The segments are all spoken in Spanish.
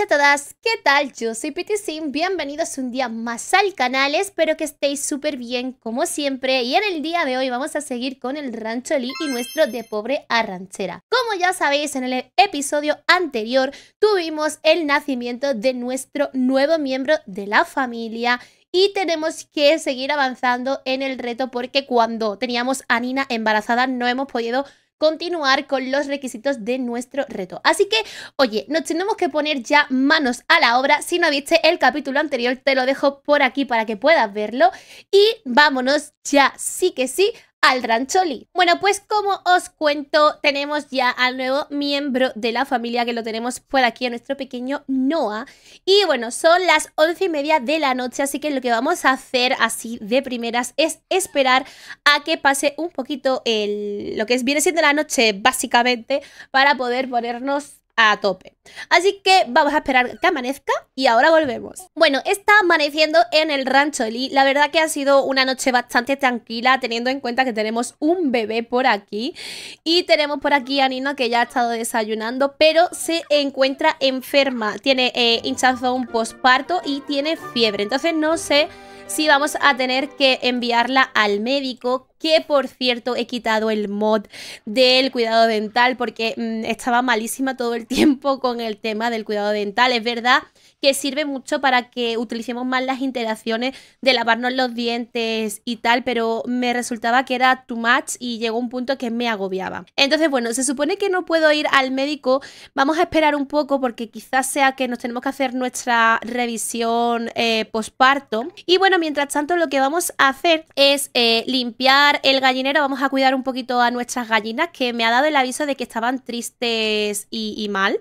¡Hola a todas, ¿qué tal? Yo soy Sim, bienvenidos un día más al canal, espero que estéis súper bien como siempre y en el día de hoy vamos a seguir con el Rancho Lee y nuestro de pobre arranchera. Como ya sabéis, en el episodio anterior tuvimos el nacimiento de nuestro nuevo miembro de la familia y tenemos que seguir avanzando en el reto porque cuando teníamos a Nina embarazada no hemos podido continuar con los requisitos de nuestro reto. Así que, oye, nos tenemos que poner ya manos a la obra. Si no viste el capítulo anterior, te lo dejo por aquí para que puedas verlo. Y vámonos ya, sí que sí, al Rancholi. Bueno, pues como os cuento, tenemos ya al nuevo miembro de la familia que lo tenemos por aquí, a nuestro pequeño Noah. Y bueno, son las once y media de la noche, así que lo que vamos a hacer así de primeras es esperar a que pase un poquito el, lo que es, viene siendo la noche básicamente para poder ponernos a tope. Así que vamos a esperar que amanezca y ahora volvemos. Bueno, está amaneciendo en el rancho Lee. La verdad que ha sido una noche bastante tranquila teniendo en cuenta que tenemos un bebé por aquí. Y tenemos por aquí a Nina que ya ha estado desayunando, pero se encuentra enferma. Tiene eh, hinchazón postparto y tiene fiebre. Entonces no sé sí vamos a tener que enviarla al médico que por cierto he quitado el mod del cuidado dental porque mm, estaba malísima todo el tiempo con el tema del cuidado dental. Es verdad que sirve mucho para que utilicemos más las interacciones de lavarnos los dientes y tal, pero me resultaba que era too much y llegó un punto que me agobiaba. Entonces, bueno, se supone que no puedo ir al médico, vamos a esperar un poco porque quizás sea que nos tenemos que hacer nuestra revisión postparto eh, posparto. Y bueno, mientras tanto lo que vamos a hacer es eh, limpiar el gallinero, vamos a cuidar un poquito a nuestras gallinas que me ha dado el aviso de que estaban tristes y, y mal.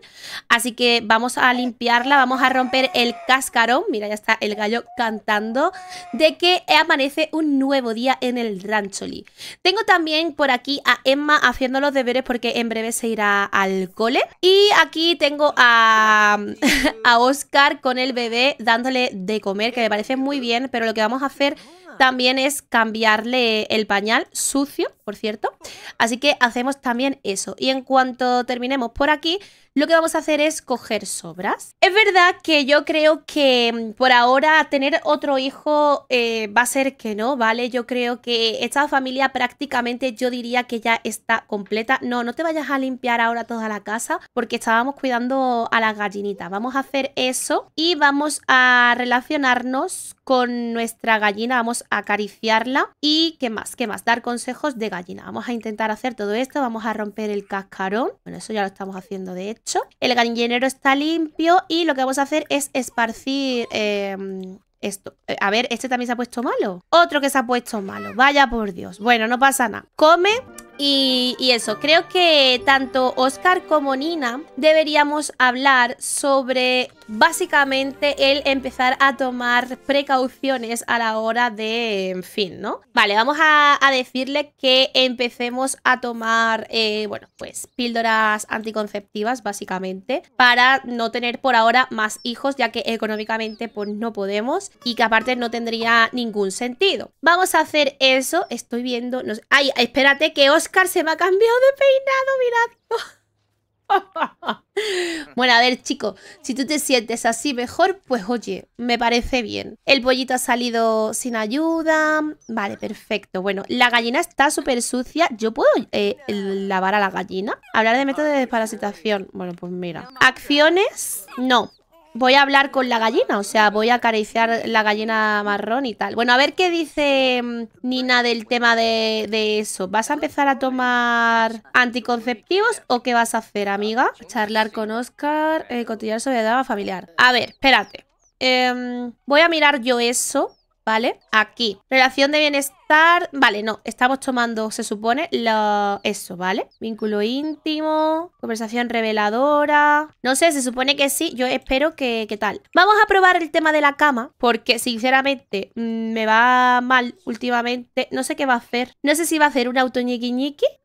Así que vamos a limpiarla, vamos a romper el cascarón, mira, ya está el gallo cantando, de que aparece un nuevo día en el rancholi. Tengo también por aquí a Emma haciendo los deberes porque en breve se irá al cole. Y aquí tengo a, a Oscar con el bebé dándole de comer, que me parece muy bien, pero lo que vamos a hacer también es cambiarle el pañal sucio, por cierto. Así que hacemos también eso. Y en cuanto terminemos por aquí, lo que vamos a hacer es coger sobras. Es verdad que yo creo que mm, por ahora tener otro hijo eh, va a ser que no, ¿vale? Yo creo que esta familia prácticamente yo diría que ya está completa. No, no te vayas a limpiar ahora toda la casa porque estábamos cuidando a la gallinitas. Vamos a hacer eso y vamos a relacionarnos con nuestra gallina, vamos a acariciarla y qué más, qué más, dar consejos de gallina. Vamos a intentar hacer todo esto, vamos a romper el cascarón, bueno, eso ya lo estamos haciendo de hecho. El gallinero está limpio y lo que vamos a hacer es esparcir em, esto. Eh, a ver, este también se ha puesto malo. Otro que se ha puesto malo, vaya por Dios. Bueno, no pasa nada. Come y, eso, creo que tanto Oscar como Nina deberíamos hablar sobre básicamente el empezar a tomar precauciones a la hora de, en fin, ¿no? Vale, vamos a, decirle que empecemos a tomar, eh, bueno, pues píldoras anticonceptivas básicamente para no tener por ahora más hijos ya que económicamente pues no podemos y que aparte no tendría ningún sentido. Vamos a hacer eso, estoy viendo, no ay, espérate que Oscar se me ha cambiado de peinado, mirad. Bueno, a ver, chico, si tú te sientes así mejor, pues oye, me parece bien. El pollito ha salido sin ayuda. Vale, perfecto. Bueno, la gallina está súper sucia. ¿Yo puedo eh, lavar a la gallina? Hablar de métodos de desparasitación. Bueno, pues mira. Acciones, no voy a hablar con la gallina, o sea, voy a acariciar la gallina marrón y tal. Bueno, a ver qué dice mm, Nina del tema de, eso. ¿Vas a empezar a tomar anticonceptivos o qué vas a hacer, amiga? Charlar con Oscar, eh, cotillar sobre familiar. A ver, espérate. Em, voy a mirar yo eso ¿vale? Aquí, relación de bienestar, vale, no, estamos tomando, se supone, lo... eso, ¿vale? Vínculo íntimo, conversación reveladora, no sé, se supone que sí, yo espero que, tal. Vamos a probar el tema de la cama, porque sinceramente mm, me va mal últimamente, no sé qué va a hacer, no sé si va a hacer un auto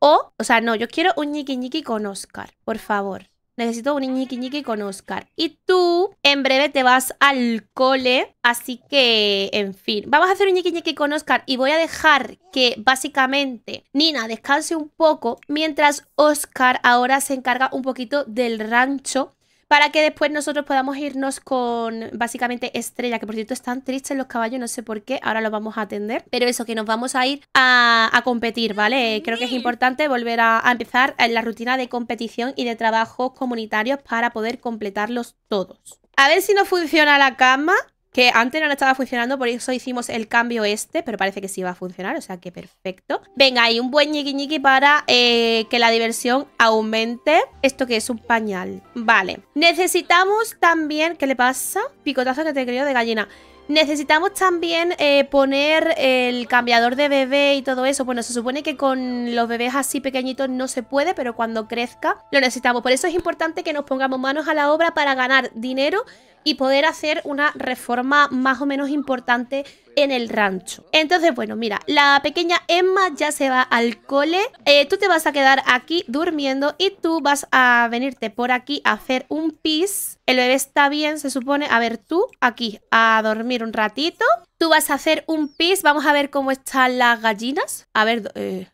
o, o sea, no, yo quiero un ñiqui con Oscar, por favor. Necesito un ñiqui con Oscar. Y tú, en breve te vas al cole. Así que, en fin. Vamos a hacer un ñiqui con Oscar. Y voy a dejar que, básicamente, Nina descanse un poco. Mientras Oscar ahora se encarga un poquito del rancho para que después nosotros podamos irnos con básicamente Estrella, que por cierto están tristes los caballos, no sé por qué, ahora los vamos a atender, pero eso, que nos vamos a ir a, competir, ¿vale? Creo que es importante volver a, empezar la rutina de competición y de trabajos comunitarios para poder completarlos todos. A ver si nos funciona la cama. Que antes no estaba funcionando, por eso hicimos el cambio este, pero parece que sí va a funcionar, o sea que perfecto. Venga, y un buen ñiqui ñiqui para eh, que la diversión aumente. Esto que es un pañal. Vale. Necesitamos también... ¿Qué le pasa? Picotazo que te creo de gallina. Necesitamos también eh, poner el cambiador de bebé y todo eso. Bueno, se supone que con los bebés así pequeñitos no se puede, pero cuando crezca lo necesitamos. Por eso es importante que nos pongamos manos a la obra para ganar dinero y poder hacer una reforma más o menos importante en el rancho. Entonces, bueno, mira, la pequeña Emma ya se va al cole. Eh, tú te vas a quedar aquí durmiendo y tú vas a venirte por aquí a hacer un pis. El bebé está bien, se supone. A ver, tú aquí a dormir un ratito. Tú vas a hacer un pis. Vamos a ver cómo están las gallinas. A ver, eh,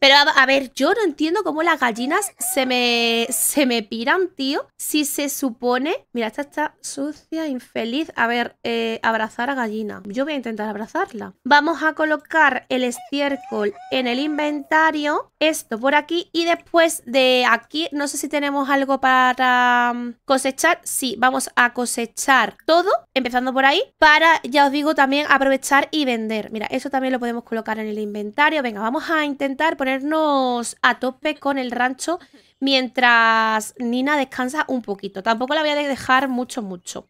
pero a, ver, yo no entiendo cómo las gallinas se me, se me piran, tío. Si se supone... Mira, esta está sucia, infeliz. A ver, eh, abrazar a gallina. Yo voy a intentar abrazarla. Vamos a colocar el estiércol en el inventario. Esto por aquí. Y después de aquí, no sé si tenemos algo para cosechar. Sí, vamos a cosechar todo, empezando por ahí. Para, ya os digo, también aprovechar y vender. Mira, eso también lo podemos colocar en el inventario. Venga, vamos a intentar ponernos a tope con el rancho mientras Nina descansa un poquito. Tampoco la voy a dejar mucho, mucho.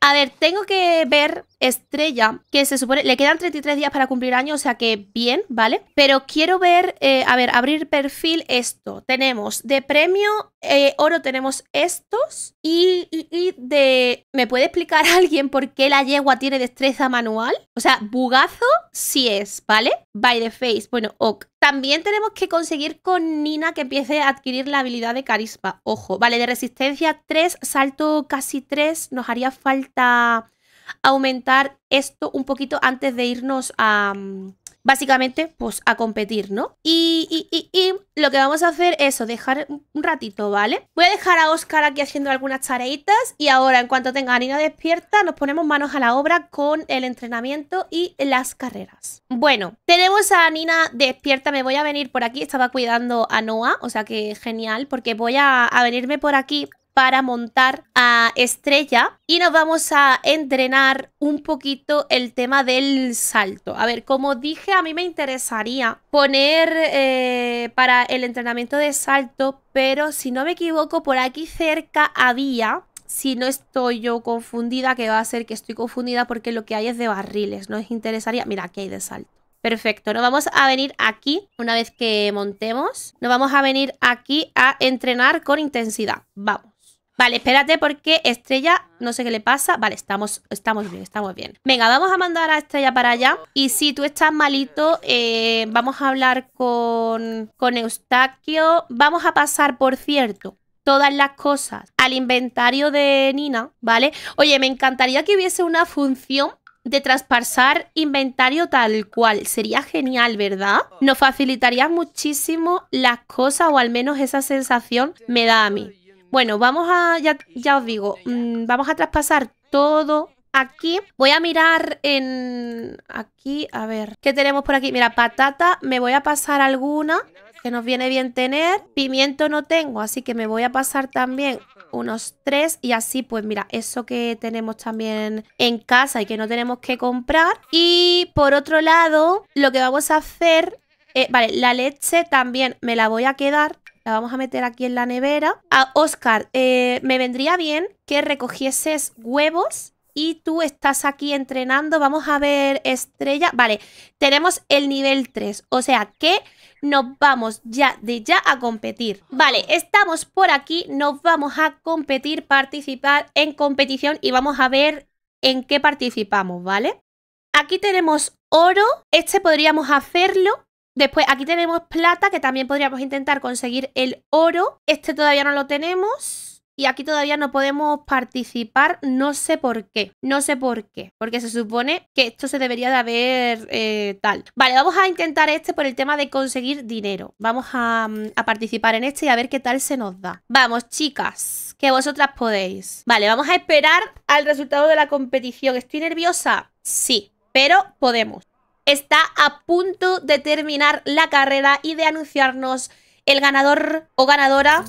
A ver, tengo que ver Estrella, que se supone... Le quedan 33 días para cumplir año, o sea que bien, ¿vale? Pero quiero ver... Eh, a ver, abrir perfil esto. Tenemos de premio eh, oro tenemos estos. Y, de. ¿Me puede explicar alguien por qué la yegua tiene destreza manual? O sea, bugazo si es, ¿vale? By the face. Bueno, ok. También tenemos que conseguir con Nina que empiece a adquirir la habilidad de carisma. Ojo. Vale, de resistencia 3, salto casi 3. Nos haría falta aumentar esto un poquito antes de irnos a. Mm, básicamente, pues a competir, ¿no? Y, y, y, lo que vamos a hacer es eso, dejar un ratito, ¿vale? Voy a dejar a Oscar aquí haciendo algunas tareitas y ahora, en cuanto tenga a Nina despierta, nos ponemos manos a la obra con el entrenamiento y las carreras. Bueno, tenemos a Nina despierta, me voy a venir por aquí, estaba cuidando a Noah, o sea que genial, porque voy a, a venirme por aquí para montar a Estrella y nos vamos a entrenar un poquito el tema del salto. A ver, como dije, a mí me interesaría poner eh, para el entrenamiento de salto, pero si no me equivoco, por aquí cerca había... Si no estoy yo confundida, que va a ser que estoy confundida porque lo que hay es de barriles, No nos interesaría... Mira, aquí hay de salto. Perfecto, nos vamos a venir aquí una vez que montemos. Nos vamos a venir aquí a entrenar con intensidad. Vamos. Vale, espérate porque Estrella, no sé qué le pasa. Vale, estamos, estamos bien, estamos bien. Venga, vamos a mandar a Estrella para allá. Y si tú estás malito, eh, vamos a hablar con, con Eustaquio. Vamos a pasar, por cierto, todas las cosas al inventario de Nina, ¿vale? Oye, me encantaría que hubiese una función de traspasar inventario tal cual. Sería genial, ¿verdad? Nos facilitaría muchísimo las cosas, o al menos esa sensación me da a mí. Bueno, vamos a, ya, ya os digo, vamos a mm, traspasar todo aquí. Voy a mirar en... Aquí, a ver. ¿Qué tenemos por aquí? Mira, patata. Me voy a pasar alguna que nos viene bien tener. Pimiento no tengo, así que me voy a pasar también unos tres. Y así, pues mira, eso que tenemos también en casa y que no tenemos que comprar. Y por otro lado, lo que vamos a hacer... Eh, vale, la leche también me la voy a quedar la vamos a meter aquí en la nevera. A ah, Oscar, eh, me vendría bien que recogieses huevos y tú estás aquí entrenando. Vamos a ver estrella. Vale, tenemos el nivel 3, o sea que nos vamos ya de ya a competir. Vale, estamos por aquí, nos vamos a competir, participar en competición y vamos a ver en qué participamos, ¿vale? Aquí tenemos oro, este podríamos hacerlo Después aquí tenemos plata, que también podríamos intentar conseguir el oro. Este todavía no lo tenemos. Y aquí todavía no podemos participar, no sé por qué, no sé por qué, porque se supone que esto se debería de haber eh, tal. Vale, vamos a intentar este por el tema de conseguir dinero. Vamos a, mm, a participar en este y a ver qué tal se nos da. Vamos, chicas, que vosotras podéis. Vale, vamos a esperar al resultado de la competición. ¿Estoy nerviosa? Sí, pero podemos está a punto de terminar la carrera y de anunciarnos el ganador o ganadora.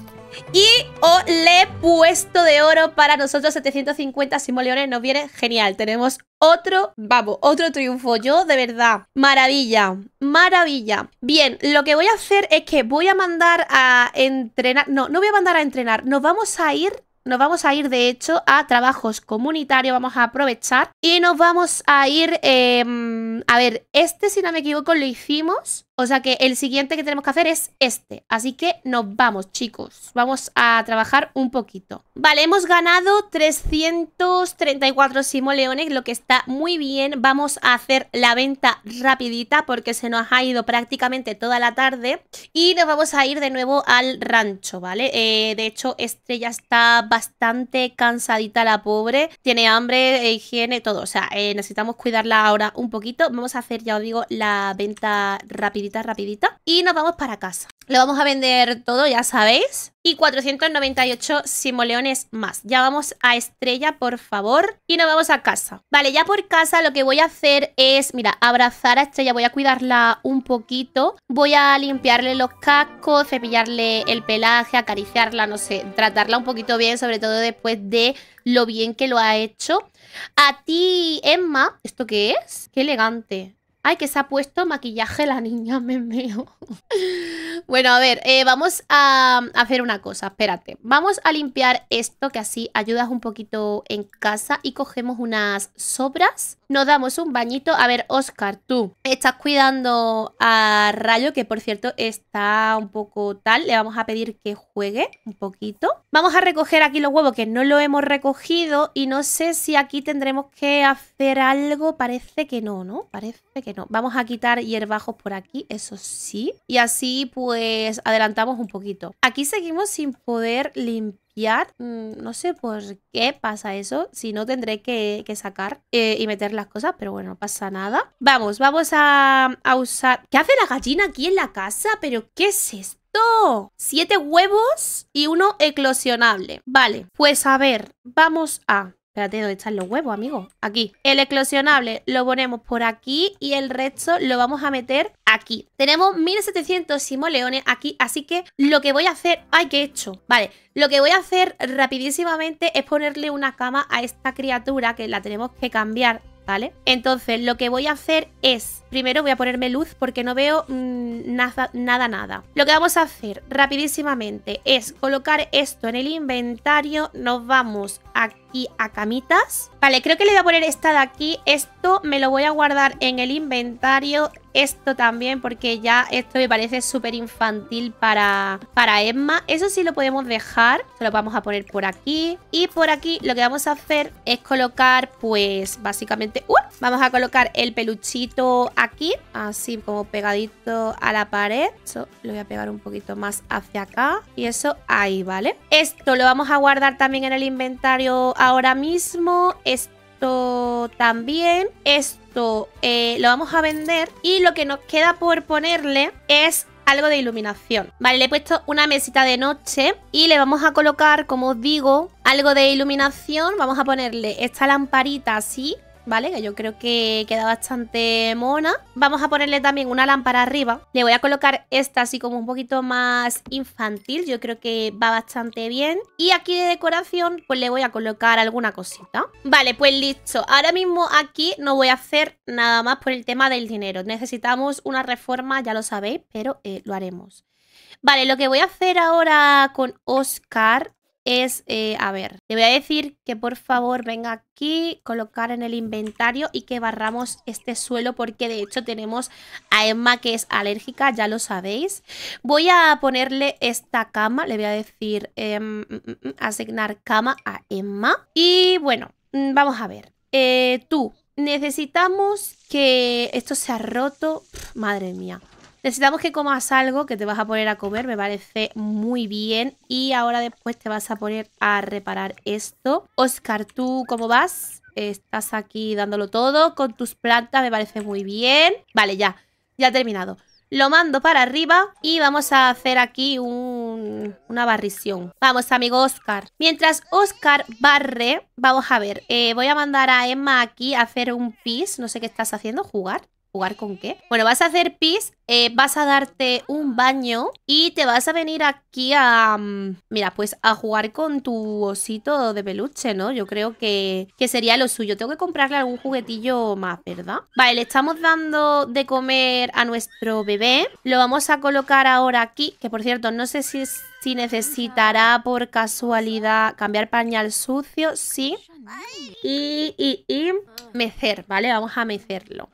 Y o he puesto de oro para nosotros, 750 simoleones, nos viene genial. Tenemos otro, vamos, otro triunfo. Yo, de verdad, maravilla, maravilla. Bien, lo que voy a hacer es que voy a mandar a entrenar, no, no voy a mandar a entrenar, nos vamos a ir nos vamos a ir de hecho a trabajos comunitarios, vamos a aprovechar y nos vamos a ir, em, a ver, este si no me equivoco lo hicimos, o sea que el siguiente que tenemos que hacer es este, así que nos vamos chicos, vamos a trabajar un poquito. Vale, hemos ganado 334 simoleones, lo que está muy bien, vamos a hacer la venta rapidita porque se nos ha ido prácticamente toda la tarde y nos vamos a ir de nuevo al rancho, ¿vale? Eh, de hecho este ya está bastante cansadita la pobre, tiene hambre, eh, higiene, todo. O sea, eh, necesitamos cuidarla ahora un poquito. Vamos a hacer, ya os digo, la venta rapidita, rapidita. Y nos vamos para casa. Lo vamos a vender todo, ya sabéis. Y 498 simoleones más. Ya vamos a estrella, por favor. Y nos vamos a casa. Vale, ya por casa lo que voy a hacer es, mira, abrazar a estrella. Voy a cuidarla un poquito. Voy a limpiarle los cascos, cepillarle el pelaje, acariciarla, no sé. Tratarla un poquito bien, sobre todo después de lo bien que lo ha hecho. A ti, Emma, ¿esto qué es? Qué elegante. Ay, que se ha puesto maquillaje la niña, me bueno, a ver, eh, vamos a hacer una cosa, espérate. Vamos a limpiar esto, que así ayudas un poquito en casa y cogemos unas sobras. Nos damos un bañito. A ver, Oscar, tú estás cuidando a Rayo, que por cierto está un poco tal. Le vamos a pedir que juegue un poquito. Vamos a recoger aquí los huevos, que no lo hemos recogido. Y no sé si aquí tendremos que hacer algo. Parece que no, ¿no? Parece que no. Vamos a quitar hierbajos por aquí, eso sí. Y así pues adelantamos un poquito. Aquí seguimos sin poder limpiar mm, no sé por qué pasa eso. Si no, tendré que, sacar eh, y meter las cosas, pero bueno, no pasa nada. Vamos, vamos a, a, usar... ¿Qué hace la gallina aquí en la casa? ¿Pero qué es esto? Siete huevos y uno eclosionable. Vale, pues a ver, vamos a Espérate, ¿dónde están los huevos, amigo? Aquí. El eclosionable lo ponemos por aquí y el resto lo vamos a meter aquí. Tenemos 1700 simoleones aquí, así que lo que voy a hacer... ¡Ay, qué hecho! Vale, lo que voy a hacer rapidísimamente es ponerle una cama a esta criatura que la tenemos que cambiar, ¿vale? Entonces, lo que voy a hacer es Primero voy a ponerme luz porque no veo mm, nada, nada, nada. Lo que vamos a hacer rapidísimamente es colocar esto en el inventario. Nos vamos aquí a camitas. Vale, creo que le voy a poner esta de aquí. Esto me lo voy a guardar en el inventario esto también porque ya esto me parece súper infantil para, para Emma. Eso sí lo podemos dejar, se lo vamos a poner por aquí. Y por aquí lo que vamos a hacer es colocar pues básicamente... ¡uh! vamos a colocar el peluchito aquí, así como pegadito a la pared. Eso lo voy a pegar un poquito más hacia acá y eso ahí, ¿vale? Esto lo vamos a guardar también en el inventario ahora mismo. Esto también. Esto eh, lo vamos a vender y lo que nos queda por ponerle es algo de iluminación. Vale, le he puesto una mesita de noche y le vamos a colocar, como os digo, algo de iluminación. Vamos a ponerle esta lamparita así ¿vale? Que yo creo que queda bastante mona. Vamos a ponerle también una lámpara arriba. Le voy a colocar esta así como un poquito más infantil. Yo creo que va bastante bien. Y aquí de decoración, pues le voy a colocar alguna cosita. Vale, pues listo. Ahora mismo aquí no voy a hacer nada más por el tema del dinero. Necesitamos una reforma, ya lo sabéis, pero eh, lo haremos. Vale, lo que voy a hacer ahora con Oscar es, eh, a ver, le voy a decir que por favor venga aquí, colocar en el inventario y que barramos este suelo porque de hecho tenemos a Emma que es alérgica, ya lo sabéis. Voy a ponerle esta cama, le voy a decir em, mm, mm, mm, asignar cama a Emma. Y bueno, vamos a ver, eh, tú, necesitamos que esto se ha roto, madre mía. Necesitamos que comas algo que te vas a poner a comer, me parece muy bien. Y ahora después te vas a poner a reparar esto. Oscar, ¿tú cómo vas? Estás aquí dándolo todo con tus plantas, me parece muy bien. Vale, ya, ya ha terminado. Lo mando para arriba y vamos a hacer aquí una barrición. Vamos, amigo Oscar. Mientras Oscar barre, vamos a ver. Eh, voy a mandar a Emma aquí a hacer un pis. No sé qué estás haciendo, jugar. ¿Jugar con qué? Bueno, vas a hacer pis, eh, vas a darte un baño y te vas a venir aquí a... Mm, mira, pues a jugar con tu osito de peluche, ¿no? Yo creo que, sería lo suyo. Tengo que comprarle algún juguetillo más, ¿verdad? Vale, le estamos dando de comer a nuestro bebé. Lo vamos a colocar ahora aquí, que por cierto, no sé si si necesitará por casualidad cambiar pañal sucio, sí. Y, y mecer, ¿vale? Vamos a mecerlo.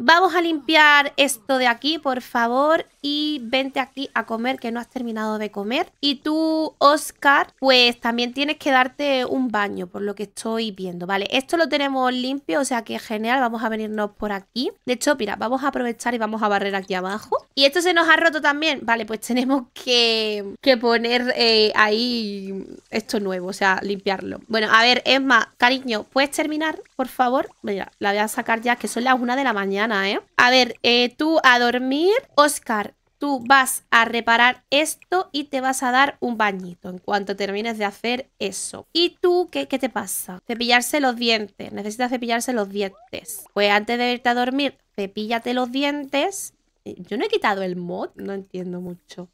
Vamos a limpiar esto de aquí, por favor. Y vente aquí a comer, que no has terminado de comer. Y tú, Oscar, pues también tienes que darte un baño, por lo que estoy viendo, ¿vale? Esto lo tenemos limpio, o sea que genial. Vamos a venirnos por aquí. De hecho, mira, vamos a aprovechar y vamos a barrer aquí abajo. Y esto se nos ha roto también. Vale, pues tenemos que, que poner eh, ahí esto nuevo, o sea, limpiarlo. Bueno, a ver, Emma, cariño, ¿puedes terminar, por favor? Mira, la voy a sacar ya, que son las una de la mañana. ¿eh? A ver, eh, tú a dormir. Oscar, tú vas a reparar esto y te vas a dar un bañito en cuanto termines de hacer eso. ¿Y tú qué, qué te pasa? Cepillarse los dientes. Necesitas cepillarse los dientes. Pues antes de irte a dormir, cepíllate los dientes. Eh, yo no he quitado el mod, no entiendo mucho.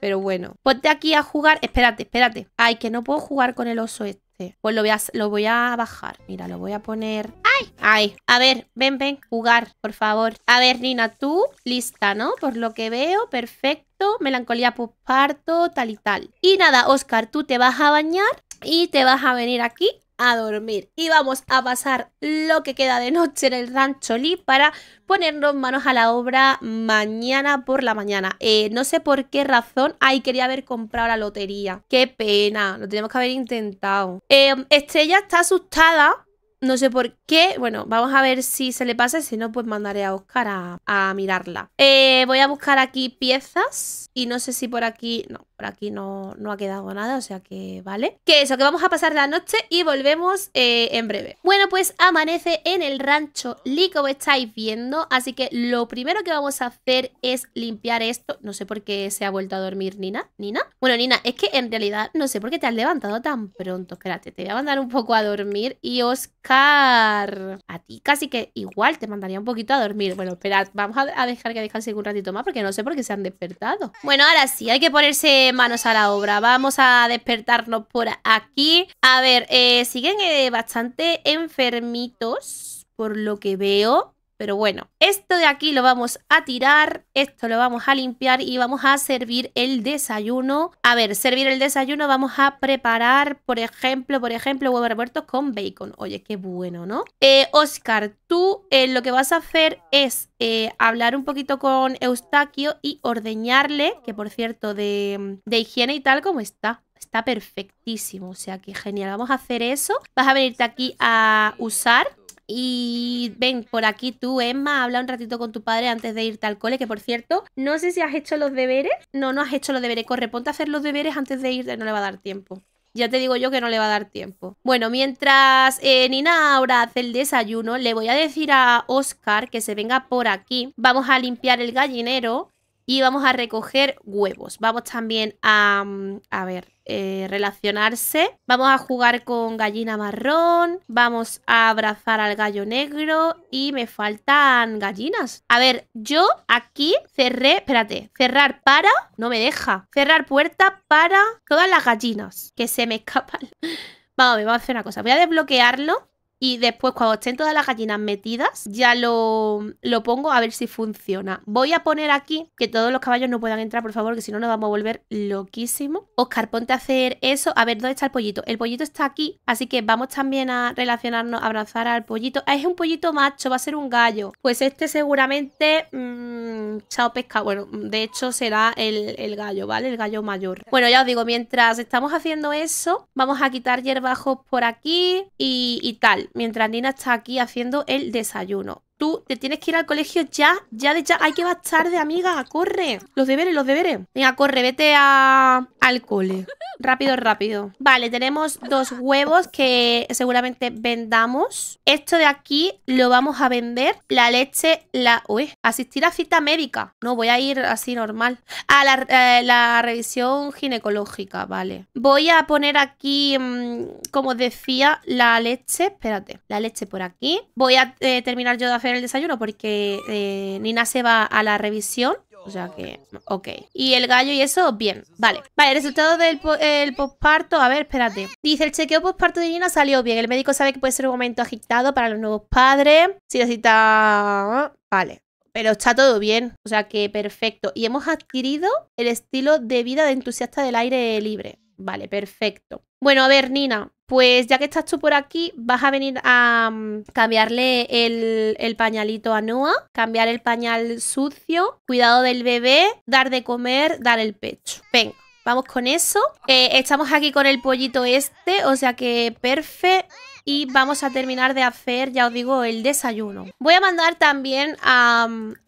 Pero bueno, ponte aquí a jugar. Espérate, espérate. Ay, que no puedo jugar con el oso este. Pues lo voy, a, lo voy a bajar. Mira, lo voy a poner... ¡Ay! ¡Ay! A ver, ven, ven, jugar, por favor. A ver, Nina, tú, lista, ¿no? Por lo que veo, perfecto. Melancolía parto tal y tal. Y nada, Oscar, tú te vas a bañar y te vas a venir aquí a dormir y vamos a pasar lo que queda de noche en el rancho Lee para ponernos manos a la obra mañana por la mañana. Eh, no sé por qué razón. Ay, quería haber comprado la lotería. Qué pena, lo teníamos que haber intentado. Eh, Estrella está asustada no sé por qué. Bueno, vamos a ver si se le pasa. Si no, pues mandaré a Oscar a, mirarla. Eh, voy a buscar aquí piezas. Y no sé si por aquí... No, por aquí no, no ha quedado nada, o sea que vale. Que eso, que vamos a pasar la noche y volvemos eh, en breve. Bueno, pues amanece en el rancho Lee, como estáis viendo, así que lo primero que vamos a hacer es limpiar esto. No sé por qué se ha vuelto a dormir Nina. ¿Nina? Bueno, Nina, es que en realidad no sé por qué te has levantado tan pronto. Espérate, te voy a mandar un poco a dormir y Oscar... A ti casi que igual te mandaría un poquito a dormir. Bueno, esperad, vamos a dejar que descanse un ratito más porque no sé por qué se han despertado. Bueno, ahora sí, hay que ponerse manos a la obra. Vamos a despertarnos por aquí. A ver, eh, siguen eh, bastante enfermitos, por lo que veo. Pero bueno, esto de aquí lo vamos a tirar, esto lo vamos a limpiar y vamos a servir el desayuno. A ver, servir el desayuno vamos a preparar, por ejemplo, por ejemplo, huevos revueltos con bacon. Oye, qué bueno, ¿no? Oscar, eh, tú eh, lo que vas a hacer es eh, hablar un poquito con Eustaquio y ordeñarle, que por cierto, de, de higiene y tal como está. Está perfectísimo, o sea que genial. Vamos a hacer eso. Vas a venirte aquí a usar y ven, por aquí tú, Emma, habla un ratito con tu padre antes de irte al cole, que por cierto, no sé si has hecho los deberes. No, no has hecho los deberes. Corre, ponte a hacer los deberes antes de irte, no le va a dar tiempo. Ya te digo yo que no le va a dar tiempo. Bueno, mientras eh, Nina ahora hace el desayuno, le voy a decir a Oscar que se venga por aquí. Vamos a limpiar el gallinero y vamos a recoger huevos. Vamos también a, mm, a ver, eh, relacionarse. Vamos a jugar con gallina marrón. Vamos a abrazar al gallo negro. Y me faltan gallinas. A ver, yo aquí cerré... Espérate. Cerrar para... No me deja. Cerrar puerta para todas las gallinas. Que se me escapan. Vamos, vamos a hacer una cosa. Voy a desbloquearlo y después, cuando estén todas las gallinas metidas, ya lo, pongo a ver si funciona. Voy a poner aquí que todos los caballos no puedan entrar, por favor, que si no nos vamos a volver loquísimo. Oscar, ponte a hacer eso. A ver, ¿dónde está el pollito? El pollito está aquí, así que vamos también a relacionarnos, a abrazar al pollito. Ah, es un pollito macho, va a ser un gallo. Pues este seguramente... Mm, chao pesca. Bueno, de hecho será el, gallo, ¿vale? El gallo mayor. Bueno, ya os digo, mientras estamos haciendo eso, vamos a quitar hierbajos por aquí y, y tal mientras Nina está aquí haciendo el desayuno tú te tienes que ir al colegio ya, ya de ya. Hay que vas tarde, amiga, corre. Los deberes, los deberes. Venga, corre, vete a... al cole. Rápido, rápido. Vale, tenemos dos huevos que seguramente vendamos. Esto de aquí lo vamos a vender. La leche, la... Uy, asistir a cita médica. No, voy a ir así normal. A la, eh, revisión ginecológica, vale. Voy a poner aquí, mm, como decía, la leche. Espérate, la leche por aquí. Voy a eh, terminar yo de hacer el desayuno porque eh, Nina se va a la revisión. O sea que, ok. Y el gallo y eso, bien. Vale. Vale, el resultado del posparto. A ver, espérate. Dice, el chequeo posparto de Nina salió bien. El médico sabe que puede ser un momento agitado para los nuevos padres. Si necesita... Vale. Pero está todo bien, o sea que perfecto. Y hemos adquirido el estilo de vida de entusiasta del aire libre. Vale, perfecto. Bueno, a ver, Nina, pues ya que estás tú por aquí, vas a venir a mm, cambiarle el, pañalito a Noah, cambiar el pañal sucio, cuidado del bebé, dar de comer, dar el pecho. Venga. Vamos con eso. Eh, estamos aquí con el pollito este, o sea que perfecto y vamos a terminar de hacer, ya os digo, el desayuno. Voy a mandar también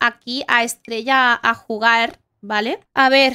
aquí a Estrella a jugar, ¿vale? A ver,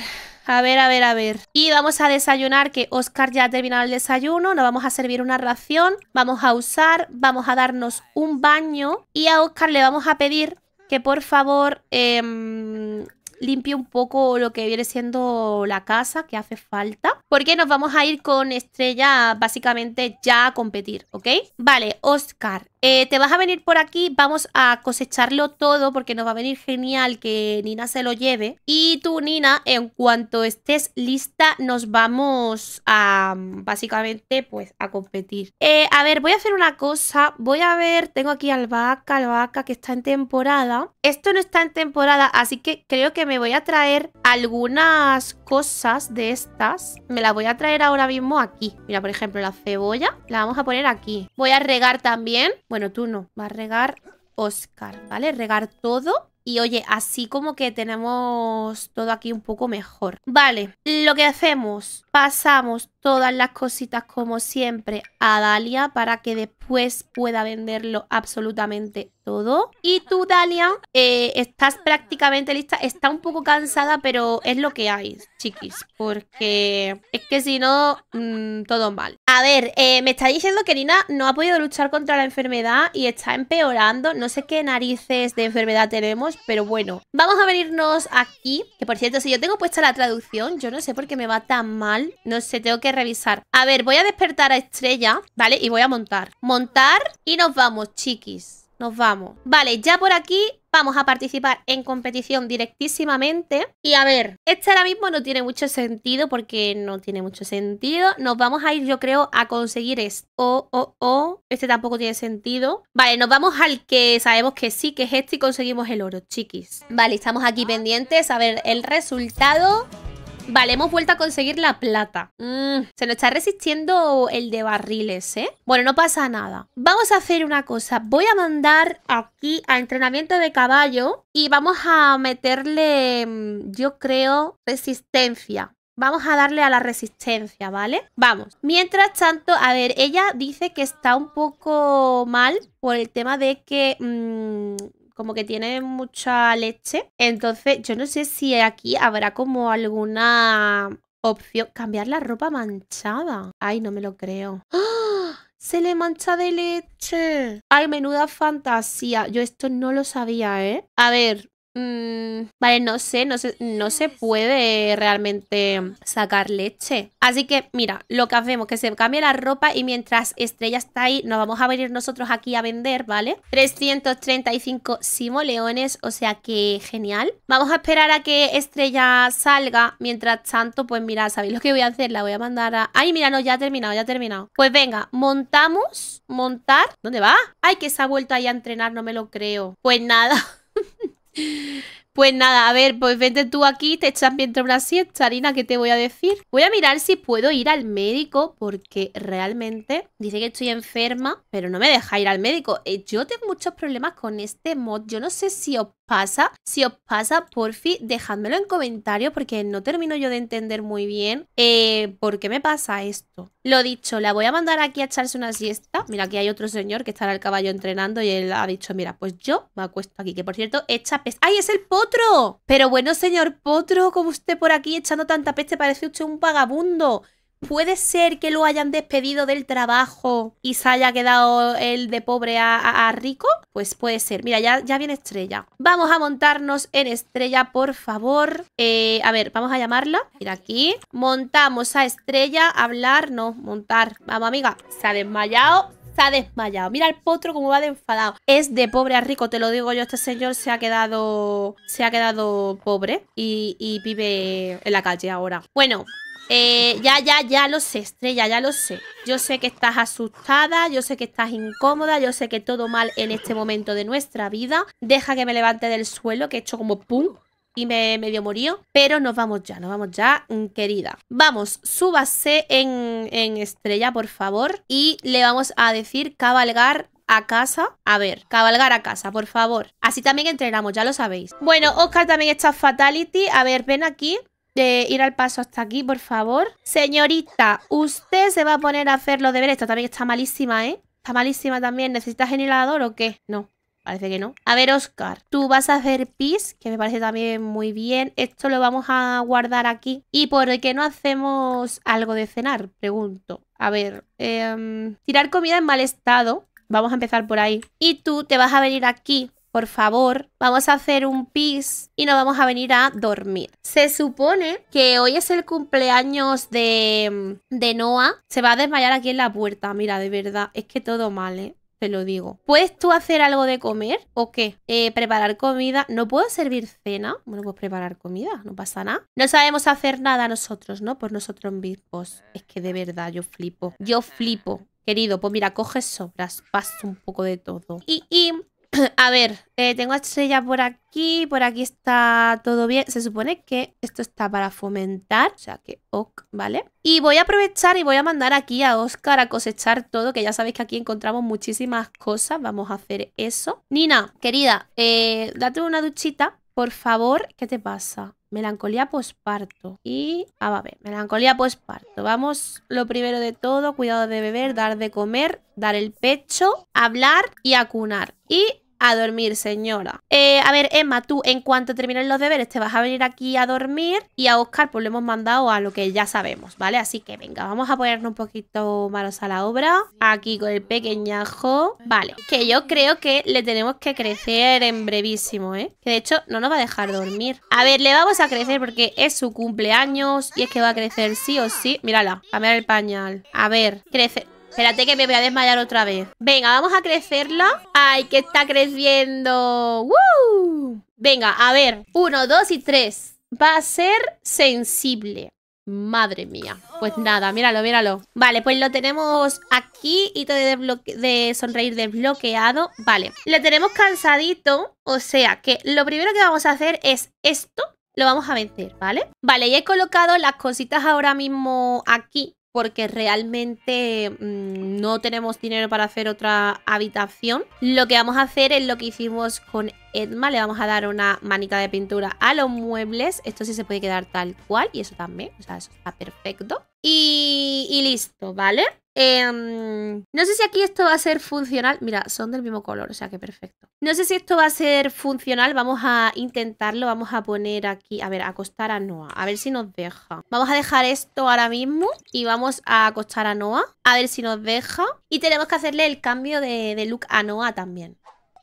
a ver, a ver, a ver. Y vamos a desayunar, que Oscar ya ha terminado el desayuno. Nos vamos a servir una ración, vamos a usar, vamos a darnos un baño. Y a Oscar le vamos a pedir que por favor em, limpie un poco lo que viene siendo la casa, que hace falta. Porque nos vamos a ir con Estrella básicamente ya a competir, ¿ok? Vale, Oscar, eh, te vas a venir por aquí, vamos a cosecharlo todo porque nos va a venir genial que Nina se lo lleve. Y tú, Nina, en cuanto estés lista, nos vamos a, mm, básicamente, pues, a competir. Eh, a ver, voy a hacer una cosa. Voy a ver, tengo aquí albahaca, albahaca que está en temporada. Esto no está en temporada, así que creo que me voy a traer algunas cosas de estas. Me las voy a traer ahora mismo aquí. Mira, por ejemplo, la cebolla. La vamos a poner aquí. Voy a regar también. Bueno, bueno, tú no. Va a regar Oscar, ¿vale? Regar todo. Y oye, así como que tenemos todo aquí un poco mejor. Vale, lo que hacemos, pasamos todas las cositas como siempre a Dalia para que después... Pues pueda venderlo absolutamente todo. Y tú, Dalia, eh, estás prácticamente lista. Está un poco cansada, pero es lo que hay, chiquis. Porque es que si no, mm, todo mal. A ver, eh, me está diciendo que Nina no ha podido luchar contra la enfermedad y está empeorando. No sé qué narices de enfermedad tenemos, pero bueno. Vamos a venirnos aquí. Que por cierto, si yo tengo puesta la traducción, yo no sé por qué me va tan mal. No sé, tengo que revisar. A ver, voy a despertar a Estrella, ¿vale? Y voy a montar. Montar montar y nos vamos, chiquis. Nos vamos. Vale, ya por aquí vamos a participar en competición directísimamente. Y a ver, este ahora mismo no tiene mucho sentido porque no tiene mucho sentido. Nos vamos a ir, yo creo, a conseguir esto. o oh, o oh, o oh. Este tampoco tiene sentido. Vale, nos vamos al que sabemos que sí, que es este y conseguimos el oro, chiquis. Vale, estamos aquí pendientes a ver el resultado. Vale, hemos vuelto a conseguir la plata. Mm, se nos está resistiendo el de barriles, ¿eh? Bueno, no pasa nada. Vamos a hacer una cosa. Voy a mandar aquí a entrenamiento de caballo y vamos a meterle, mm, yo creo, resistencia. Vamos a darle a la resistencia, ¿vale? Vamos. Mientras tanto, a ver, ella dice que está un poco mal por el tema de que mm, como que tiene mucha leche. Entonces, yo no sé si aquí habrá como alguna opción. Cambiar la ropa manchada. Ay, no me lo creo. ¡Ah! Se le mancha de leche. Ay, menuda fantasía. Yo esto no lo sabía, ¿eh? A ver, Mm, vale, no sé, no no se puede realmente sacar leche. Así que mira, lo que hacemos, que se cambie la ropa y mientras Estrella está ahí, nos vamos a venir nosotros aquí a vender, ¿vale? 335 simoleones, o sea que genial. Vamos a esperar a que Estrella salga. Mientras tanto, pues mira, ¿sabéis lo que voy a hacer? La voy a mandar a... Ay, mira, no, ya ha terminado, ya ha terminado. Pues venga, montamos, montar... ¿Dónde va? Ay, que se ha vuelto ahí a entrenar, no me lo creo. Pues nada... Pues nada, a ver, pues vente tú aquí, te echan mientras una siesta, Harina, ¿qué te voy a decir? Voy a mirar si puedo ir al médico, porque realmente dice que estoy enferma, pero no me deja ir al médico. Eh, yo tengo muchos problemas con este mod, yo no sé si pasa, si os pasa, por fin, dejadmelo en comentario porque no termino yo de entender muy bien eh, por qué me pasa esto. Lo dicho, la voy a mandar aquí a echarse una siesta. Mira, aquí hay otro señor que estará el caballo entrenando y él ha dicho, mira, pues yo me acuesto aquí, que por cierto, echa peste. ¡Ay, es el potro! Pero bueno, señor potro, como usted por aquí echando tanta peste, parece usted un vagabundo. Puede ser que lo hayan despedido del trabajo y se haya quedado el de pobre a, rico. Pues puede ser. Mira, ya, ya, viene Estrella. Vamos a montarnos en Estrella, por favor. Eh, a ver, vamos a llamarla. Mira aquí. Montamos a Estrella. Hablar, no, montar. Vamos, amiga. Se ha desmayado se ha desmayado. Mira el potro como va de enfadado. Es de pobre a rico, te lo digo yo. Este señor se ha quedado. Se ha quedado pobre y vive en la calle ahora. Bueno, eh, ya, ya, ya lo sé, estrella, ya lo sé. Yo sé que estás asustada, yo sé que estás incómoda, yo sé que todo mal en este momento de nuestra vida. Deja que me levante del suelo, que he hecho como pum y me medio morío Pero nos vamos ya, nos vamos ya, mm, querida. Vamos, súbase en, en estrella, por favor. Y le vamos a decir cabalgar a casa. A ver, cabalgar a casa, por favor. Así también entrenamos, ya lo sabéis. Bueno, Oscar también está fatality. A ver, ven aquí de ir al paso hasta aquí, por favor. Señorita, usted se va a poner a hacer los deberes. Esto también está malísima, ¿eh? Está malísima también. ¿Necesitas generador o qué? No. Parece que no. A ver, Oscar, tú vas a hacer pis, que me parece también muy bien. Esto lo vamos a guardar aquí. ¿Y por qué no hacemos algo de cenar? Pregunto. A ver, em, tirar comida en mal estado. Vamos a empezar por ahí. Y tú te vas a venir aquí por favor, vamos a hacer un pis y nos vamos a venir a dormir. Se supone que hoy es el cumpleaños de, mm, de Noah. Se va a desmayar aquí en la puerta, mira, de verdad, es que todo mal, ¿eh? te lo digo. ¿Puedes tú hacer algo de comer o qué? Eh, preparar comida. ¿No puedo servir cena? Bueno, pues preparar comida, no pasa nada. No sabemos hacer nada nosotros, ¿no? Por nosotros mismos. Es que de verdad, yo flipo. Yo flipo. Querido, pues mira, coges sobras, pasa un poco de todo. Y, y a ver, eh, tengo a Estrella por aquí, por aquí está todo bien. Se supone que esto está para fomentar, o sea que ok, ¿vale? Y voy a aprovechar y voy a mandar aquí a Oscar a cosechar todo, que ya sabéis que aquí encontramos muchísimas cosas. Vamos a hacer eso. Nina, querida, eh, date una duchita, por favor. ¿Qué te pasa? Melancolía posparto. Y. Ah, va a ver. Melancolía posparto. Vamos, lo primero de todo: cuidado de beber, dar de comer, dar el pecho, hablar y acunar. Y a dormir, señora. Eh, a ver, Emma, tú en cuanto terminen los deberes te vas a venir aquí a dormir y a Oscar pues le hemos mandado a lo que ya sabemos, ¿vale? Así que venga, vamos a ponernos un poquito manos a la obra. Aquí con el pequeñajo. Vale, que yo creo que le tenemos que crecer en brevísimo, ¿eh? Que de hecho no nos va a dejar dormir. A ver, le vamos a crecer porque es su cumpleaños y es que va a crecer sí o sí. Mírala, cambiar el pañal. A ver, crece... Espérate que me voy a desmayar otra vez. Venga, vamos a crecerla. Ay, que está creciendo. ¡Woo! Venga, a ver. Uno, dos y tres. Va a ser sensible. Madre mía. Pues nada, míralo, míralo. Vale, pues lo tenemos aquí. Hito de, de sonreír desbloqueado. Vale. Lo tenemos cansadito. O sea que lo primero que vamos a hacer es esto. Lo vamos a vencer, ¿vale? Vale, y he colocado las cositas ahora mismo aquí porque realmente mm, no tenemos dinero para hacer otra habitación. Lo que vamos a hacer es lo que hicimos con Edma, le vamos a dar una manita de pintura a los muebles. Esto sí se puede quedar tal cual y eso también, o sea, eso está perfecto. Y, listo, ¿vale? Em, no sé si aquí esto va a ser funcional. Mira, son del mismo color, o sea que perfecto. No sé si esto va a ser funcional. Vamos a intentarlo. Vamos a poner aquí... A ver, acostar a Noah. A ver si nos deja. Vamos a dejar esto ahora mismo y vamos a acostar a Noah. A ver si nos deja. Y tenemos que hacerle el cambio de, de look a Noah también.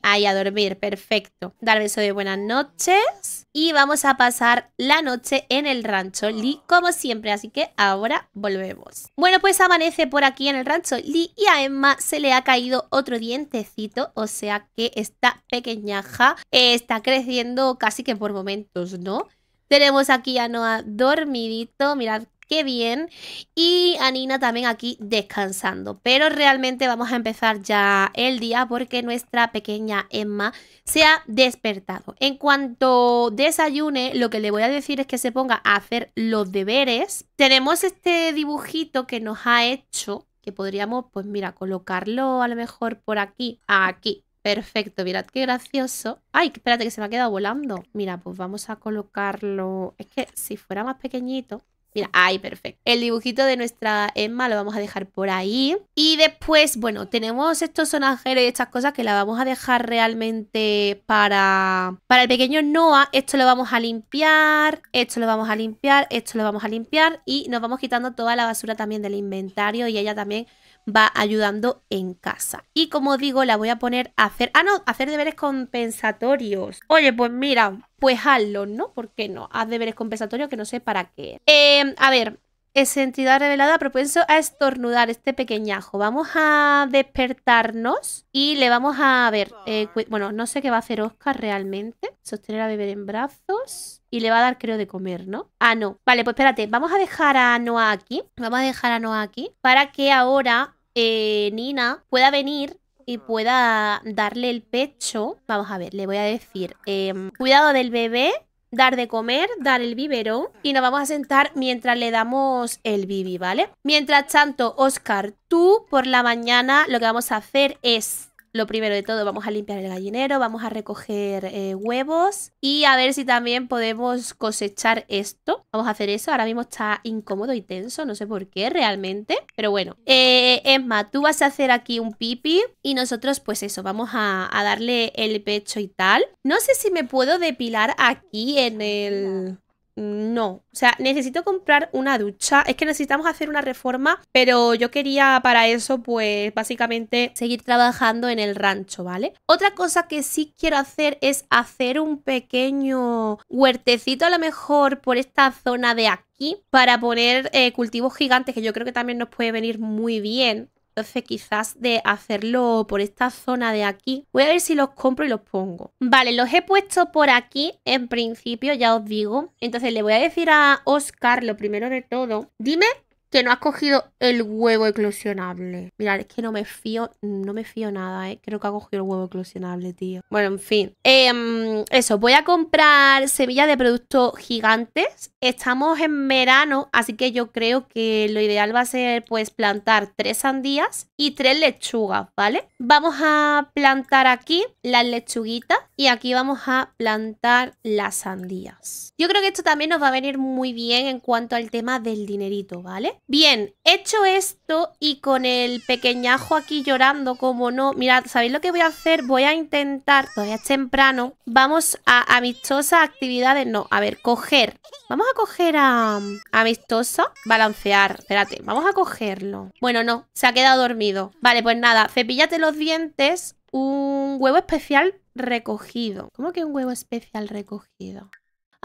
Ahí a dormir, perfecto. Dar beso de buenas noches. Y vamos a pasar la noche en el rancho Lee, como siempre. Así que ahora volvemos. Bueno, pues amanece por aquí en el rancho Lee y a Emma se le ha caído otro dientecito. O sea que esta pequeñaja eh, está creciendo casi que por momentos, ¿no? Tenemos aquí a Noah dormidito, mirad qué bien. Y Anina también aquí descansando. Pero realmente vamos a empezar ya el día porque nuestra pequeña Emma se ha despertado. En cuanto desayune, lo que le voy a decir es que se ponga a hacer los deberes. Tenemos este dibujito que nos ha hecho, que podríamos, pues mira, colocarlo a lo mejor por aquí, aquí. Perfecto, mirad qué gracioso. Ay, espérate que se me ha quedado volando. Mira, pues vamos a colocarlo. Es que si fuera más pequeñito, Mira, ahí perfecto. El dibujito de nuestra Emma lo vamos a dejar por ahí. Y después, bueno, tenemos estos sonajeros y estas cosas que la vamos a dejar realmente para, para el pequeño Noah. Esto lo vamos a limpiar, esto lo vamos a limpiar, esto lo vamos a limpiar. Y nos vamos quitando toda la basura también del inventario y ella también va ayudando en casa. Y como digo, la voy a poner a hacer... Ah, no, hacer deberes compensatorios. Oye, pues mira, pues hazlo, ¿no? ¿Por qué no? Haz deberes compensatorios que no sé para qué. Em, a ver, es entidad revelada propenso a estornudar este pequeñajo. Vamos a despertarnos y le vamos a ver. Eh, bueno, no sé qué va a hacer Oscar realmente. Sostener a beber en brazos. Y le va a dar, creo, de comer, ¿no? Ah, no. Vale, pues espérate. Vamos a dejar a Noah aquí. Vamos a dejar a Noah aquí. Para que ahora eh, Nina pueda venir y pueda darle el pecho. Vamos a ver, le voy a decir, em, cuidado del bebé, dar de comer, dar el vivero y nos vamos a sentar mientras le damos el bibi, ¿vale? Mientras tanto, Oscar, tú por la mañana lo que vamos a hacer es lo primero de todo, vamos a limpiar el gallinero, vamos a recoger eh, huevos y a ver si también podemos cosechar esto. Vamos a hacer eso. Ahora mismo está incómodo y tenso, no sé por qué realmente, pero bueno. Eh, Emma, tú vas a hacer aquí un pipi y nosotros pues eso, vamos a darle el pecho y tal. No sé si me puedo depilar aquí en el no. O sea, necesito comprar una ducha. Es que necesitamos hacer una reforma, pero yo quería para eso, pues básicamente seguir trabajando en el rancho, ¿vale? Otra cosa que sí quiero hacer es hacer un pequeño huertecito, a lo mejor por esta zona de aquí para poner eh, cultivos gigantes que yo creo que también nos puede venir muy bien entonces quizás de hacerlo por esta zona de aquí. Voy a ver si los compro y los pongo. Vale, los he puesto por aquí en principio, ya os digo. Entonces le voy a decir a Oscar lo primero de todo. Dime que no has cogido el huevo eclosionable. Mirad, es que no me fío, no me fío nada, ¿eh? Creo que ha cogido el huevo eclosionable, tío. Bueno, en fin. Em, eso, voy a comprar semillas de productos gigantes. Estamos en verano, así que yo creo que lo ideal va a ser, pues, plantar tres sandías y tres lechugas, ¿vale? Vamos a plantar aquí las lechuguitas y aquí vamos a plantar las sandías. Yo creo que esto también nos va a venir muy bien en cuanto al tema del dinerito, ¿vale? Bien, hecho esto y con el pequeñajo aquí llorando, como no. Mirad, ¿sabéis lo que voy a hacer? Voy a intentar, todavía es temprano, vamos a amistosa actividades. No, a ver, coger. Vamos a coger a amistosa, balancear. Espérate, vamos a cogerlo. Bueno, no, se ha quedado dormido. Vale, pues nada, cepillate los dientes. Un huevo especial recogido. ¿Cómo que un huevo especial recogido?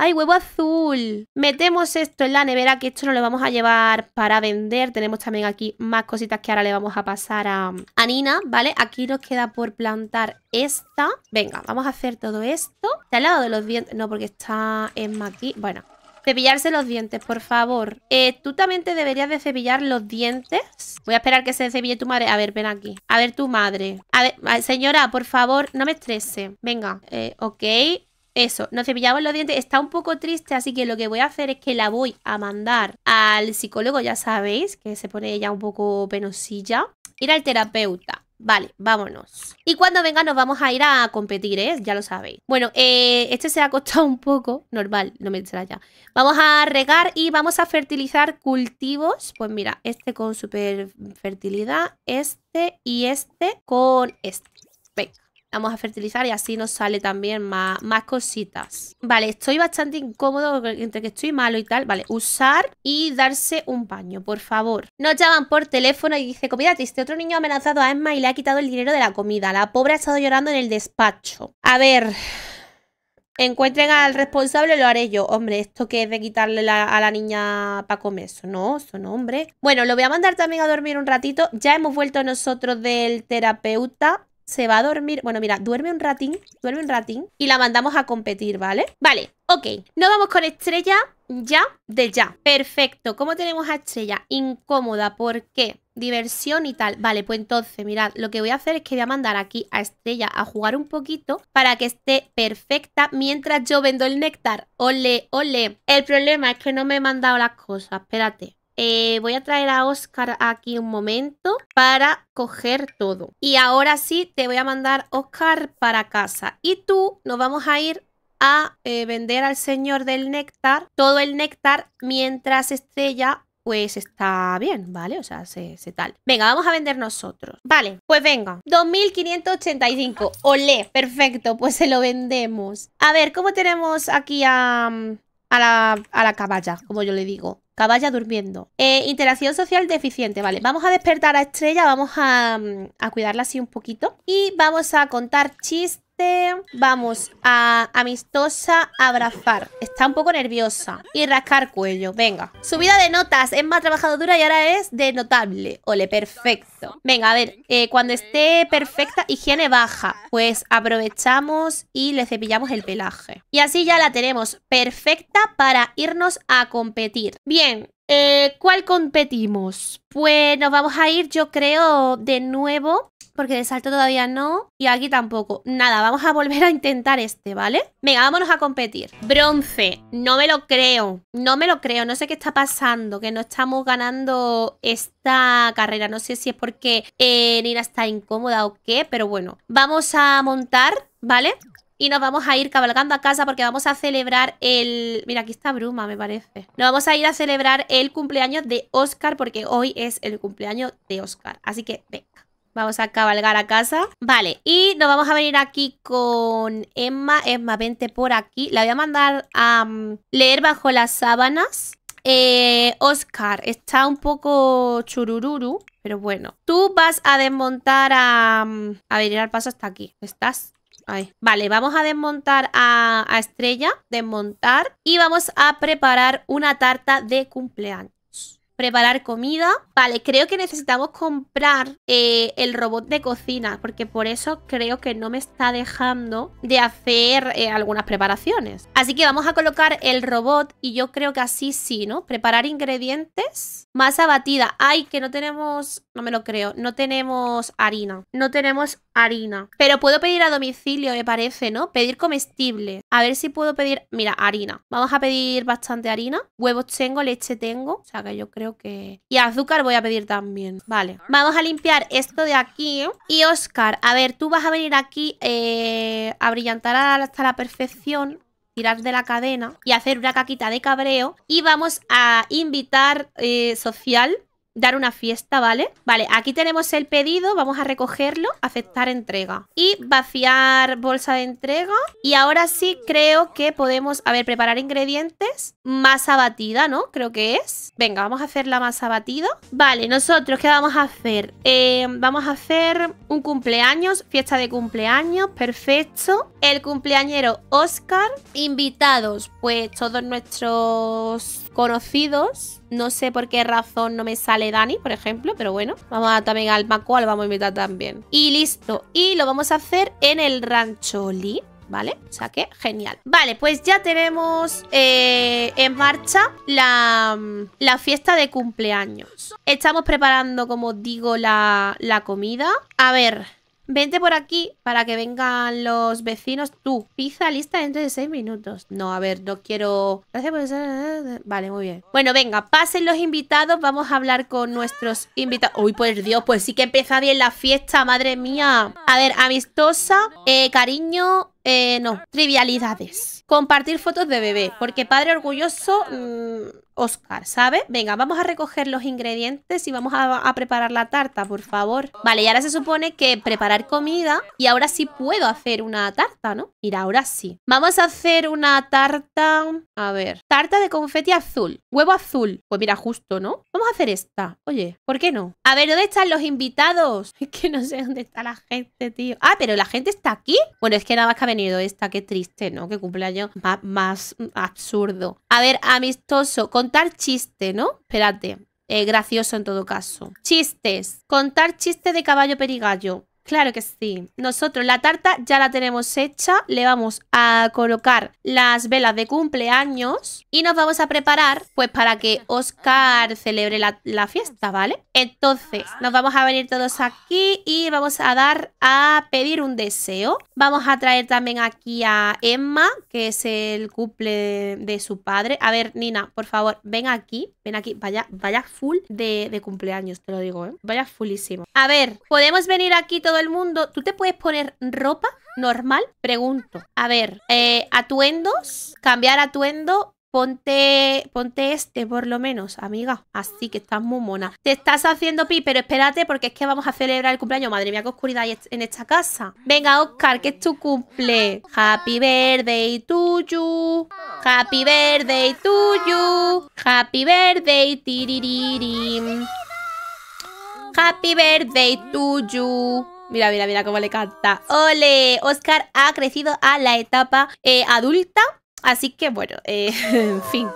¡Ay, huevo azul! Metemos esto en la nevera, que esto no lo vamos a llevar para vender. Tenemos también aquí más cositas que ahora le vamos a pasar a, Nina, ¿vale? Aquí nos queda por plantar esta. Venga, vamos a hacer todo esto. ¿Está al lado de los dientes? No, porque está en aquí. Bueno, Cepillarse los dientes, por favor. Eh, tú también te deberías de cepillar los dientes. Voy a esperar que se cepille tu madre. A ver, ven aquí. A ver, tu madre. A señora, por favor, no me estrese. Venga, eh, Ok. ok. Eso, nos cepillamos los dientes, está un poco triste, así que lo que voy a hacer es que la voy a mandar al psicólogo, ya sabéis, que se pone ya un poco penosilla. Ir al terapeuta. Vale, vámonos. Y cuando venga nos vamos a ir a competir, ¿eh? Ya lo sabéis. Bueno, eh, este se ha costado un poco. Normal, no me será ya. Vamos a regar y vamos a fertilizar cultivos. Pues mira, este con super fertilidad, este y este con este. Venga. Vamos a fertilizar y así nos sale también más, más cositas. Vale, estoy bastante incómodo entre que estoy malo y tal. Vale, usar y darse un baño, por favor. Nos llaman por teléfono y dice, comida este otro niño ha amenazado a Emma y le ha quitado el dinero de la comida. La pobre ha estado llorando en el despacho. A ver... Encuentren al responsable, lo haré yo. Hombre, esto que es de quitarle a la niña para comer. Eso no, eso no, hombre. Bueno, lo voy a mandar también a dormir un ratito. Ya hemos vuelto nosotros del terapeuta se va a dormir. Bueno, mira, duerme un ratín, duerme un ratín y la mandamos a competir, ¿vale? Vale, ok. Nos vamos con Estrella ya de ya. Perfecto. ¿Cómo tenemos a Estrella? Incómoda, ¿por qué? Diversión y tal. Vale, pues entonces, mirad, lo que voy a hacer es que voy a mandar aquí a Estrella a jugar un poquito para que esté perfecta mientras yo vendo el néctar. Ole, ole. El problema es que no me he mandado las cosas. Espérate. Eh, voy a traer a Oscar aquí un momento para coger todo. Y ahora sí, te voy a mandar Oscar para casa. Y tú nos vamos a ir a eh, vender al señor del néctar todo el néctar mientras Estrella pues está bien, ¿vale? O sea, se, se, tal. Venga, vamos a vender nosotros. Vale, pues venga. 2.585. Olé, perfecto, pues se lo vendemos. A ver, ¿cómo tenemos aquí a, mm, a la, a la caballa, como yo le digo. Caballa durmiendo. Eh, interacción social deficiente, vale. Vamos a despertar a Estrella, vamos a, mm, a cuidarla así un poquito. Y vamos a contar chistes vamos a amistosa abrazar. Está un poco nerviosa. Y rascar cuello. Venga. Subida de notas. Es más trabajadora y ahora es de notable. Ole, perfecto. Venga, a ver. Eh, cuando esté perfecta, higiene baja. Pues aprovechamos y le cepillamos el pelaje. Y así ya la tenemos perfecta para irnos a competir. Bien, eh, ¿Cuál competimos? Pues nos vamos a ir, yo creo, de nuevo porque de salto todavía no. Y aquí tampoco. Nada, vamos a volver a intentar este, ¿vale? Venga, vámonos a competir. Bronce. No me lo creo. No me lo creo. No sé qué está pasando, que no estamos ganando esta carrera. No sé si es porque eh, Nina está incómoda o qué, pero bueno. Vamos a montar, ¿vale? y nos vamos a ir cabalgando a casa porque vamos a celebrar el... Mira, aquí está Bruma, me parece. Nos vamos a ir a celebrar el cumpleaños de Oscar porque hoy es el cumpleaños de Oscar. Así que, ve. Vamos a cabalgar a casa. Vale, y nos vamos a venir aquí con Emma. Emma, vente por aquí. La voy a mandar a mm, leer bajo las sábanas. Eh, Oscar, está un poco churururu, pero bueno. Tú vas a desmontar a... Mm, a ver, ir al paso hasta aquí. ¿Estás? Ahí. Vale, vamos a desmontar a Estrella. Desmontar. Y vamos a preparar una tarta de cumpleaños preparar comida. Vale, creo que necesitamos comprar eh, el robot de cocina, porque por eso creo que no me está dejando de hacer eh, algunas preparaciones. Así que vamos a colocar el robot y yo creo que así sí, ¿no? Preparar ingredientes. Masa batida. Ay, que no tenemos... No me lo creo. No tenemos harina. No tenemos harina. Pero puedo pedir a domicilio, me parece, ¿no? Pedir comestible. A ver si puedo pedir, mira, harina. Vamos a pedir bastante harina. Huevos tengo, leche tengo. O sea que yo creo que... Y azúcar voy a pedir también. Vale. Vamos a limpiar esto de aquí. ¿eh? Y Oscar, a ver, tú vas a venir aquí eh, a brillantar hasta la perfección tirar de la cadena y hacer una caquita de cabreo. Y vamos a invitar eh, social dar una fiesta, ¿vale? Vale, aquí tenemos el pedido, vamos a recogerlo, aceptar entrega y vaciar bolsa de entrega. Y ahora sí creo que podemos, a ver, preparar ingredientes, masa batida, ¿no? Creo que es. Venga, vamos a hacer la masa batida. Vale, nosotros, ¿qué vamos a hacer? Eh, vamos a hacer un cumpleaños, fiesta de cumpleaños, perfecto. El cumpleañero Oscar, invitados, pues todos nuestros conocidos. No sé por qué razón no me sale Dani, por ejemplo, pero bueno. Vamos a también al lo vamos a invitar también. Y listo. Y lo vamos a hacer en el Rancholi. ¿vale? O sea que genial. Vale, pues ya tenemos eh, en marcha la, fiesta de cumpleaños. Estamos preparando, como digo, la, la comida. A ver, Vente por aquí para que vengan los vecinos. Tú, pizza lista dentro de seis minutos. No, a ver, no quiero... por Vale, muy bien. Bueno, venga, pasen los invitados. Vamos a hablar con nuestros invitados. Uy, por Dios, pues sí que empieza bien la fiesta, madre mía. A ver, amistosa, eh, cariño, eh, no, trivialidades. Compartir fotos de bebé, porque padre orgulloso... Mm, Oscar, ¿sabe? Venga, vamos a recoger los ingredientes y vamos a, preparar la tarta, por favor. Vale, y ahora se supone que preparar comida y ahora sí puedo hacer una tarta, ¿no? Mira, ahora sí. Vamos a hacer una tarta... A ver, tarta de confeti azul, huevo azul. Pues mira, justo, ¿no? Vamos a hacer esta. Oye, ¿por qué no? A ver, ¿dónde están los invitados? Es que no sé dónde está la gente, tío. Ah, pero la gente está aquí. Bueno, es que nada más que ha venido esta. Qué triste, ¿no? Qué cumpleaños más, más absurdo. A ver, amistoso, con Contar chiste, ¿no? Espérate. Eh, gracioso en todo caso. Chistes. Contar chiste de caballo perigallo. Claro que sí. Nosotros la tarta ya la tenemos hecha. Le vamos a colocar las velas de cumpleaños y nos vamos a preparar pues para que Oscar celebre la, fiesta, ¿vale? Entonces nos vamos a venir todos aquí y vamos a dar a pedir un deseo. Vamos a traer también aquí a Emma, que es el cumple de, su padre. A ver, Nina, por favor, ven aquí. Ven aquí. Vaya, vaya full de, cumpleaños, te lo digo, ¿eh? Vaya fullísimo. A ver, podemos venir aquí todos el mundo. ¿Tú te puedes poner ropa normal? Pregunto. A ver, eh, atuendos, cambiar atuendo, Ponte, ponte este por lo menos, amiga. Así que estás muy mona. Te estás haciendo pi, pero espérate porque es que vamos a celebrar el cumpleaños. Madre mía, qué oscuridad hay en esta casa. Venga, Oscar, que es tu cumple. Happy birthday to Happy birthday to Happy birthday tiriririm. Happy birthday to Mira, mira, mira cómo le canta. ¡Ole! Oscar ha crecido a la etapa eh, adulta. Así que bueno, eh, en fin.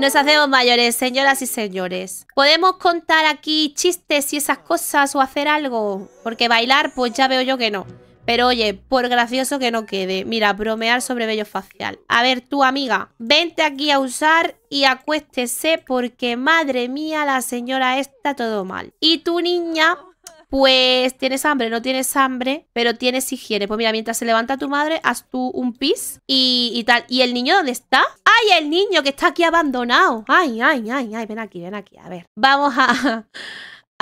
Nos hacemos mayores, señoras y señores. ¿Podemos contar aquí chistes y esas cosas o hacer algo? Porque bailar, pues ya veo yo que no. Pero oye, por gracioso que no quede. Mira, bromear sobre vello facial. A ver, tu amiga, vente aquí a usar y acuéstese porque, madre mía, la señora está todo mal. Y tu niña, pues tienes hambre, no tienes hambre, pero tienes higiene. Pues mira, mientras se levanta tu madre, haz tú un pis y, tal. ¿Y el niño dónde está? ¡Ay, el niño que está aquí abandonado! ¡Ay, ay, ay, ay! Ven aquí, ven aquí. A ver, vamos a...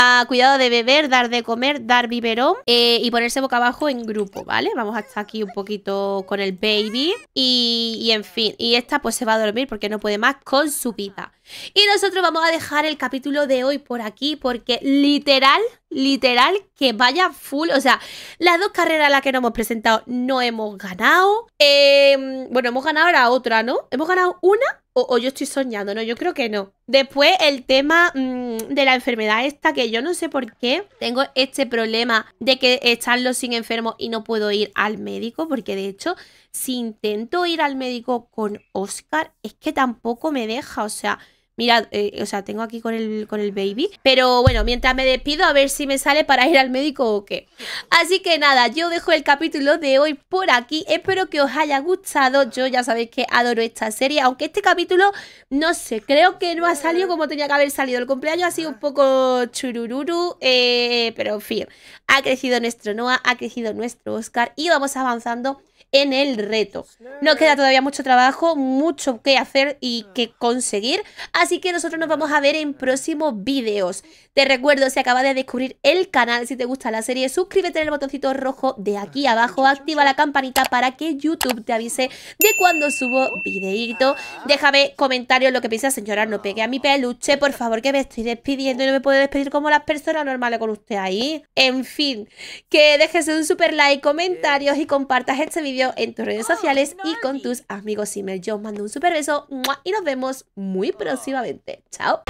a cuidado de beber, dar de comer, dar biberón eh, y ponerse boca abajo en grupo, ¿vale? Vamos a estar aquí un poquito con el baby y, en fin. Y esta pues se va a dormir porque no puede más con su pipa. Y nosotros vamos a dejar el capítulo de hoy por aquí porque literal, literal, que vaya full. O sea, las dos carreras a las que nos hemos presentado no hemos ganado. Em, bueno, hemos ganado la otra, ¿no? ¿Hemos ganado una? O, yo estoy soñando, ¿no? Yo creo que no. Después el tema mm, de la enfermedad esta, que yo no sé por qué tengo este problema de que están los sin enfermos y no puedo ir al médico, porque de hecho, si intento ir al médico con Oscar, es que tampoco me deja, o sea... Mirad, eh, o sea, tengo aquí con el, con el baby. Pero bueno, mientras me despido, a ver si me sale para ir al médico o qué. Así que nada, yo dejo el capítulo de hoy por aquí. Espero que os haya gustado. Yo ya sabéis que adoro esta serie, aunque este capítulo, no sé, creo que no ha salido como tenía que haber salido. El cumpleaños ha sido un poco churururu, eh, pero en fin, ha crecido nuestro Noah, ha crecido nuestro Oscar y vamos avanzando en el reto. Nos queda todavía mucho trabajo, mucho que hacer y que conseguir, así que nosotros nos vamos a ver en próximos vídeos. Te recuerdo, si acabas de descubrir el canal, si te gusta la serie, suscríbete en el botoncito rojo de aquí abajo, activa la campanita para que YouTube te avise de cuando subo videíto. Déjame comentarios lo que piensas, señora, no pegue a mi peluche, por favor, que me estoy despidiendo y no me puedo despedir como las personas normales con usted ahí. En fin, que dejes un super like, comentarios y compartas este vídeo en tus redes ¡Ah, sociales y con tus amigos me Yo mando un super beso y nos vemos muy ah. próximamente. Chao.